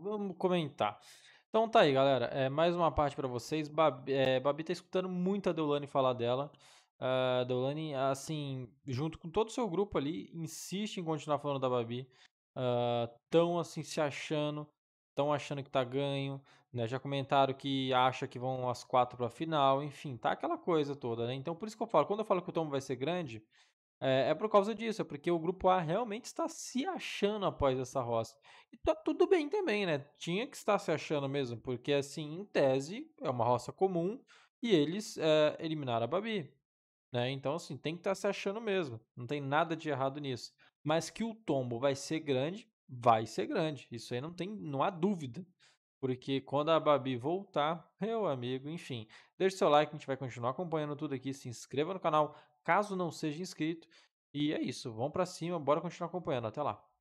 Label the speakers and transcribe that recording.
Speaker 1: Vamos
Speaker 2: comentar. Então tá aí, galera. É, mais uma parte para vocês. Babi, é, Babi tá escutando muito a Deolane falar dela. Uh, Deolane, assim, junto com todo o seu grupo ali, insiste em continuar falando da Babi. Uh, tão assim se achando, tão achando que tá ganho, né? Já comentaram que acha que vão as quatro pra final, enfim, tá aquela coisa toda, né? Então por isso que eu falo, quando eu falo que o tom vai ser grande, é, é, por causa disso, é porque o grupo A realmente está se achando após essa roça. E tá tudo bem também, né? Tinha que estar se achando mesmo, porque assim, em tese, é uma roça comum e eles é, eliminaram a Babi. Né? Então, assim, tem que estar se achando mesmo. Não tem nada de errado nisso. Mas que o tombo vai ser grande, vai ser grande. Isso aí não tem, não há dúvida porque quando a Babi voltar, meu amigo, enfim, deixe seu like, a gente vai continuar acompanhando tudo aqui, se inscreva no canal, caso não seja inscrito, e é isso, vamos para cima, bora continuar acompanhando, até lá.